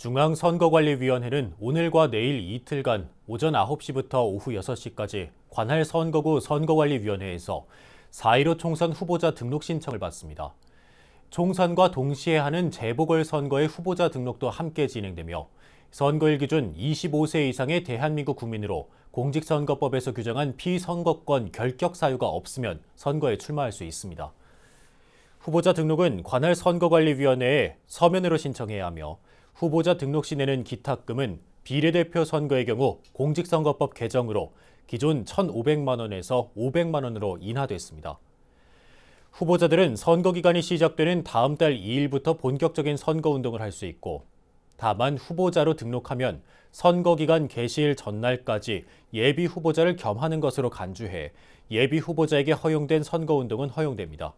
중앙선거관리위원회는 오늘과 내일 이틀간 오전 9시부터 오후 6시까지 관할 선거구 선거관리위원회에서 4.15 총선 후보자 등록 신청을 받습니다. 총선과 동시에 하는 재보궐선거의 후보자 등록도 함께 진행되며 선거일 기준 25세 이상의 대한민국 국민으로 공직선거법에서 규정한 피선거권 결격 사유가 없으면 선거에 출마할 수 있습니다. 후보자 등록은 관할 선거관리위원회에 서면으로 신청해야 하며 후보자 등록 시 내는 기탁금은 비례대표 선거의 경우 공직선거법 개정으로 기존 1,500만 원에서 500만 원으로 인하됐습니다. 후보자들은 선거 기간이 시작되는 다음 달 2일부터 본격적인 선거 운동을 할 수 있고 다만 후보자로 등록하면 선거 기간 개시일 전날까지 예비 후보자를 겸하는 것으로 간주해 예비 후보자에게 허용된 선거 운동은 허용됩니다.